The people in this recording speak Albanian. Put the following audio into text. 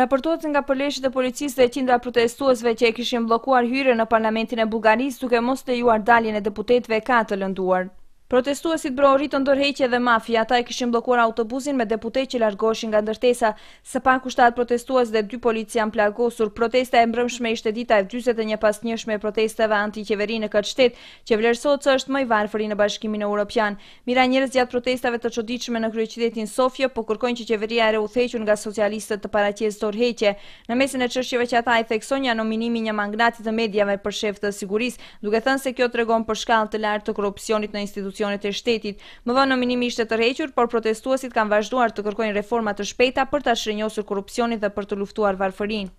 Raportuat nga përleshit e policisë dhe qinda protestuazve që e kishin blokuar hyre në parlamentin e Bulgarisë duke mos të juar daljen e deputetve ka të lënduar. Protestuesit bro rritë ndërheqje dhe mafija, ata e kishin blokuar autobusin me deputet që largoshin nga ndërtesa. Së pan kushtat protestues dhe dy policia janë plagosur, protesta e mbrëmshme ishte dita e një pas njëshme protesteve anti-qeveri në këtë shtetë, që vlerësot së është mëj varëfëri në bashkimin e Europian. Mira njërës gjatë protestave të qodichme në krye qitetin Sofjo, po kërkojnë që qeveria e u thequn nga socialistët të paraqes dërheqje. Në mesin e që ata nominimi një të për shef të duke thënë se kjo për të lartë të në institucion institucionet e shtetit, më vonë në minimumisht e tërhequr, por protestuesit kanë vazhduar të kërkojnë reforma të shpejta për ta shrenjosur korrupsionin dhe për të luftuar varfërinë.